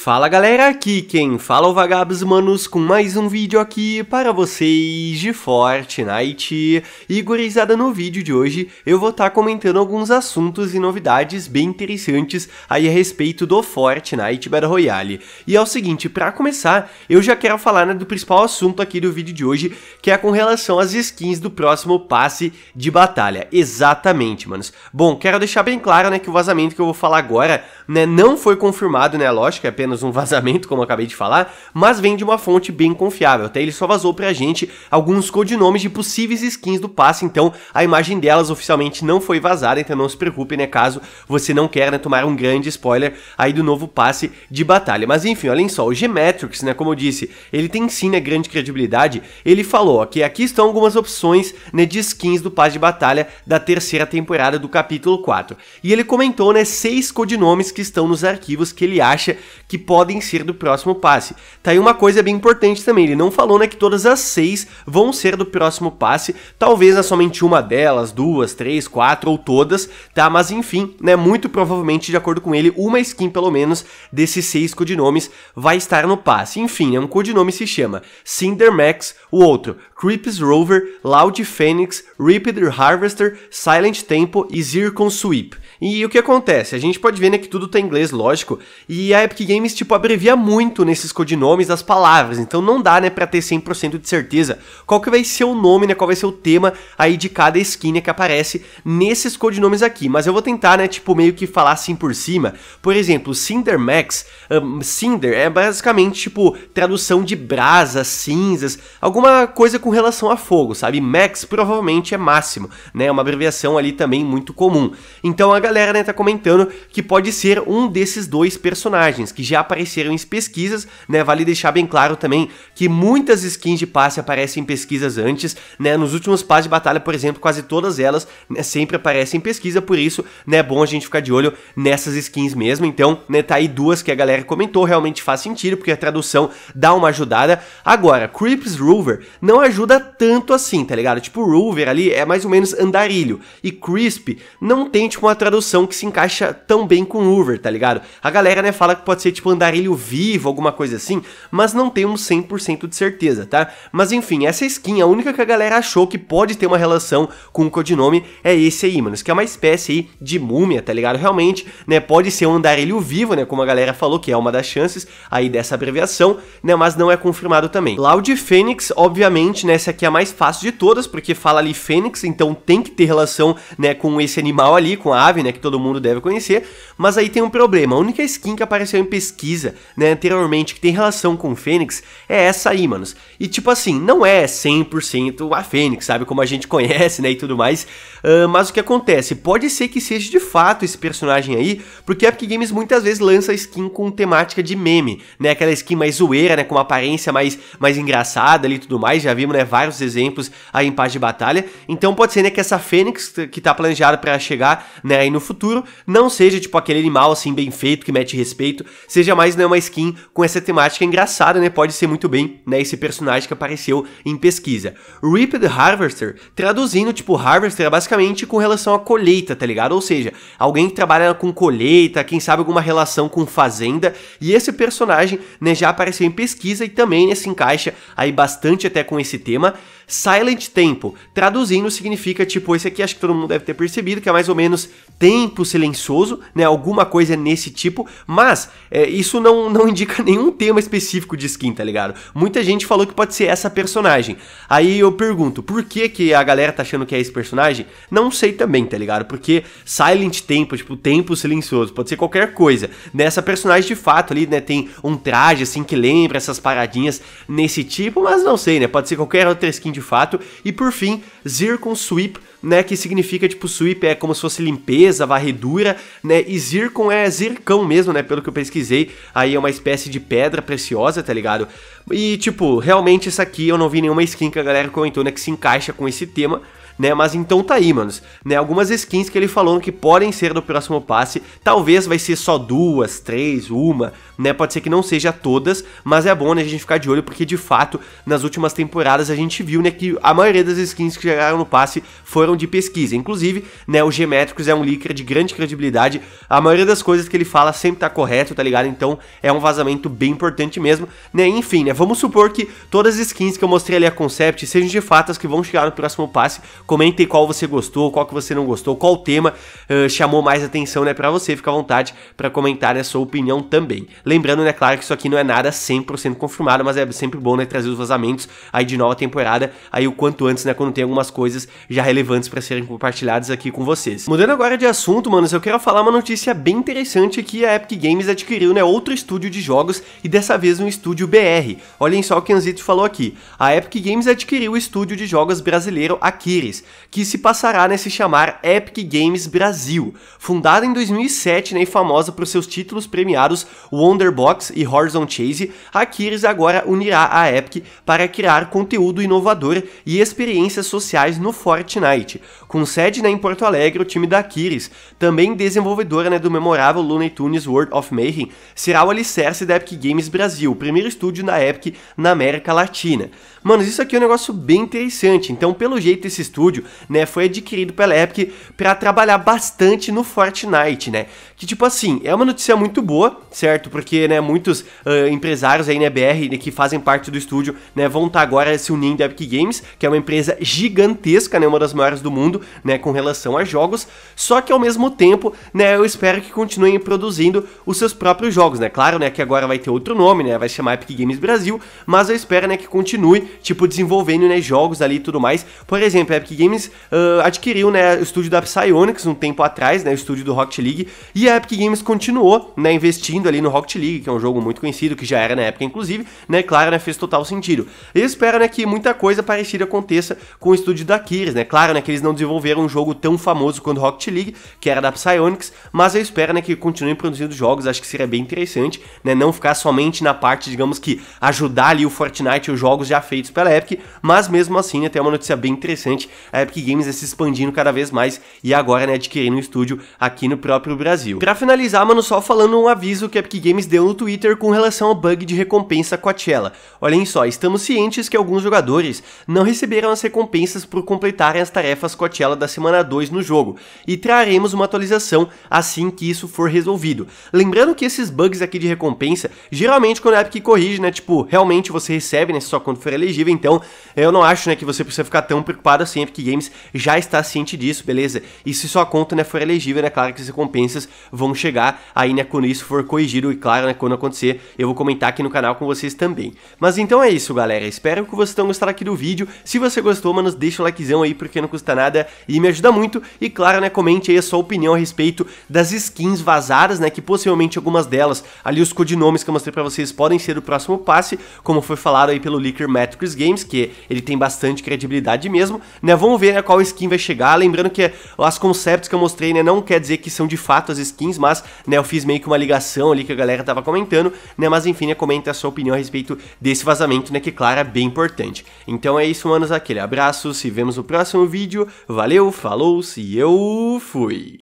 Fala galera, aqui quem fala é o Vagabos Manos com mais um vídeo aqui para vocês de Fortnite. E gurizada, no vídeo de hoje eu vou estar tá comentando alguns assuntos e novidades bem interessantes aí a respeito do Fortnite Battle Royale. E é o seguinte, para começar, eu já quero falar né, do principal assunto aqui do vídeo de hoje, que é com relação às skins do próximo passe de batalha. Exatamente, manos. Bom, quero deixar bem claro né, que o vazamento que eu vou falar agora né, não foi confirmado, né, lógico, é apenas apenas um vazamento, como acabei de falar, mas vem de uma fonte bem confiável. Até ele só vazou pra gente alguns codinomes de possíveis skins do passe, então a imagem delas oficialmente não foi vazada, então não se preocupe, né, caso você não queira né, tomar um grande spoiler aí do novo passe de batalha. Mas enfim, olhem só, o G-Metrics, né, como eu disse, ele tem sim né, grande credibilidade, ele falou que aqui estão algumas opções né, de skins do passe de batalha da terceira temporada do capítulo 4. E ele comentou né, seis codinomes que estão nos arquivos que ele acha que que podem ser do próximo passe. Tá aí uma coisa bem importante também, ele não falou né, que todas as seis vão ser do próximo passe, talvez né, somente uma delas, duas, três, quatro ou todas, tá? Mas enfim, né, muito provavelmente, de acordo com ele, uma skin pelo menos desses seis codinomes vai estar no passe. Enfim, né, um codinome se chama Cindermax, o outro Creeps Rover, Loud Phoenix, Reaped Harvester, Silent Tempo e Zircon Sweep. E o que acontece? A gente pode ver né, que tudo tá em inglês, lógico, e a Epic Games games, tipo, abrevia muito nesses codinomes das palavras, então não dá, né, pra ter 100% de certeza qual que vai ser o nome, né, qual vai ser o tema aí de cada skin né, que aparece nesses codinomes aqui, mas eu vou tentar, né, tipo, meio que falar assim por cima, por exemplo, Cinder Max, um, Cinder é basicamente, tipo, tradução de brasas, cinzas, alguma coisa com relação a fogo, sabe, Max provavelmente é máximo, né, é uma abreviação ali também muito comum, então a galera, né, tá comentando que pode ser um desses dois personagens, que já já apareceram em pesquisas, né? Vale deixar bem claro também que muitas skins de passe aparecem em pesquisas antes, né? Nos últimos passes de batalha, por exemplo, quase todas elas né, sempre aparecem em pesquisa, por isso né, é bom a gente ficar de olho nessas skins mesmo. Então, né, tá aí duas que a galera comentou, realmente faz sentido, porque a tradução dá uma ajudada. Agora, Creeps Rover não ajuda tanto assim, tá ligado? Tipo, Rover ali é mais ou menos andarilho, e Crisp não tem, tipo, uma tradução que se encaixa tão bem com Rover, tá ligado? A galera, né, fala que pode ser, tipo, um andarilho vivo, alguma coisa assim, mas não temos 100% de certeza, tá? Mas enfim, essa skin, a única que a galera achou que pode ter uma relação com o codinome é esse aí, mano, que é uma espécie aí de múmia, tá ligado? Realmente, né, pode ser um andarilho vivo, né, como a galera falou, que é uma das chances aí dessa abreviação, né, mas não é confirmado também. Loud Fênix, obviamente, né, essa aqui é a mais fácil de todas, porque fala ali Fênix, então tem que ter relação, né, com esse animal ali, com a ave, né, que todo mundo deve conhecer, mas aí tem um problema, a única skin que apareceu em PC pesquisa, né, anteriormente, que tem relação com o Fênix, é essa aí, manos. E tipo assim, não é 100% a Fênix, sabe? Como a gente conhece, né, e tudo mais. Uh, mas o que acontece? Pode ser que seja de fato esse personagem aí, porque a Epic Games muitas vezes lança skin com temática de meme, né? Aquela skin mais zoeira, né, com uma aparência mais, mais engraçada ali e tudo mais. Já vimos, né, vários exemplos aí em paz de batalha. Então pode ser, né, que essa Fênix que tá planejada para chegar, né, aí no futuro, não seja tipo aquele animal assim bem feito que mete respeito, Seja mais, né, uma skin com essa temática engraçada, né, pode ser muito bem, né, esse personagem que apareceu em pesquisa. Ripped Harvester, traduzindo, tipo, Harvester é basicamente com relação à colheita, tá ligado? Ou seja, alguém que trabalha com colheita, quem sabe alguma relação com fazenda, e esse personagem, né, já apareceu em pesquisa e também, né, se encaixa aí bastante até com esse tema. Silent Tempo, traduzindo significa, tipo, esse aqui acho que todo mundo deve ter percebido, que é mais ou menos tempo silencioso, né, alguma coisa nesse tipo, mas... É, isso não, não indica nenhum tema específico de skin, tá ligado? Muita gente falou que pode ser essa personagem. Aí eu pergunto, por que, que a galera tá achando que é esse personagem? Não sei também, tá ligado? Porque Silent Tempo, tipo, Tempo Silencioso, pode ser qualquer coisa. Nessa personagem, de fato, ali, né, tem um traje, assim, que lembra essas paradinhas nesse tipo, mas não sei, né? Pode ser qualquer outra skin de fato. E por fim, Zircon Sweep né, que significa tipo sweep é como se fosse limpeza, varredura, né? E zircon é zircão mesmo, né, pelo que eu pesquisei. Aí é uma espécie de pedra preciosa, tá ligado? E tipo, realmente essa aqui eu não vi nenhuma skin que a galera comentou, né, que se encaixa com esse tema né? Mas então tá aí, manos, né? Algumas skins que ele falou que podem ser do próximo passe, talvez vai ser só duas, três, uma, né? Pode ser que não seja todas, mas é bom né, a gente ficar de olho porque de fato nas últimas temporadas a gente viu né que a maioria das skins que chegaram no passe foram de pesquisa. Inclusive, né, o Geometricus é um leaker de grande credibilidade. A maioria das coisas que ele fala sempre tá correto, tá ligado? Então é um vazamento bem importante mesmo, né? Enfim, né? Vamos supor que todas as skins que eu mostrei ali a concept sejam de fato as que vão chegar no próximo passe, Comentem qual você gostou, qual que você não gostou, qual tema uh, chamou mais atenção, né, para você. Fica à vontade para comentar a né, sua opinião também. Lembrando, né, claro que isso aqui não é nada 100% confirmado, mas é sempre bom, né, trazer os vazamentos aí de nova temporada, aí o quanto antes, né, quando tem algumas coisas já relevantes para serem compartilhadas aqui com vocês. Mudando agora de assunto, mano, eu quero falar uma notícia bem interessante que a Epic Games adquiriu, né, outro estúdio de jogos e dessa vez um estúdio BR. Olhem só o que Anzito falou aqui. A Epic Games adquiriu o estúdio de jogos brasileiro Akiris. 2016, que se passará a se chamar Epic Games Brasil, fundada em 2007 né, e famosa por seus títulos premiados Wonderbox e Horizon Chase, a agora unirá a Epic para criar conteúdo inovador e experiências sociais no Fortnite. Com sede né, em Porto Alegre, o time da Akires, também desenvolvedora né, do memorável Looney Tunes World of Mayhem, será o alicerce da Epic Games Brasil, o primeiro estúdio da Epic na América Latina. Mano, isso aqui é um negócio bem interessante, então pelo jeito esse estúdio estúdio, né, foi adquirido pela Epic para trabalhar bastante no Fortnite, né? Que tipo assim, é uma notícia muito boa, certo? Porque, né, muitos uh, empresários aí, na né, BR, né, que fazem parte do estúdio, né, vão estar tá agora se unindo à Epic Games, que é uma empresa gigantesca, né, uma das maiores do mundo, né, com relação a jogos, só que ao mesmo tempo, né, eu espero que continuem produzindo os seus próprios jogos, né? Claro, né, que agora vai ter outro nome, né, vai se chamar Epic Games Brasil, mas eu espero, né, que continue, tipo, desenvolvendo, né, jogos ali e tudo mais. Por exemplo, a Epic Games uh, adquiriu né, o estúdio da Psyonix um tempo atrás, né, o estúdio do Rocket League, e a Epic Games continuou né, investindo ali no Rocket League, que é um jogo muito conhecido, que já era na época inclusive, né, claro, né, fez total sentido. Eu espero né, que muita coisa parecida aconteça com o estúdio da Kiris, né, claro né, que eles não desenvolveram um jogo tão famoso quanto o Rocket League, que era da Psyonix, mas eu espero né, que continuem produzindo jogos, acho que seria bem interessante, né, não ficar somente na parte, digamos que, ajudar ali o Fortnite e os jogos já feitos pela Epic, mas mesmo assim né, tem uma notícia bem interessante a Epic Games é se expandindo cada vez mais e agora, né, adquirindo um estúdio aqui no próprio Brasil. Pra finalizar, mano, só falando um aviso que a Epic Games deu no Twitter com relação ao bug de recompensa com a Tela. Olhem só, estamos cientes que alguns jogadores não receberam as recompensas por completarem as tarefas com a Tela da semana 2 no jogo, e traremos uma atualização assim que isso for resolvido. Lembrando que esses bugs aqui de recompensa, geralmente quando a Epic corrige, né, tipo, realmente você recebe, né, só quando for elegível, então eu não acho, né, que você precisa ficar tão preocupado assim, Epic Games já está ciente disso, beleza? E se sua conta né, for elegível, né, claro que as recompensas vão chegar aí, né, quando isso for corrigido e claro, né, quando acontecer, eu vou comentar aqui no canal com vocês também. Mas então é isso, galera, espero que vocês tenham gostado aqui do vídeo, se você gostou, mano, deixa o likezão aí, porque não custa nada e me ajuda muito, e claro, né, comente aí a sua opinião a respeito das skins vazadas, né, que possivelmente algumas delas, ali os codinomes que eu mostrei pra vocês podem ser o próximo passe, como foi falado aí pelo Leaker Matrix Games, que ele tem bastante credibilidade mesmo, né, Vamos ver né, qual skin vai chegar. Lembrando que as concepts que eu mostrei, né, não quer dizer que são de fato as skins, mas, né, eu fiz meio que uma ligação ali que a galera tava comentando, né, mas enfim, né, comenta a sua opinião a respeito desse vazamento, né, que claro, é bem importante. Então é isso, manos, aquele abraço, se vemos no próximo vídeo, valeu, falou, se eu fui!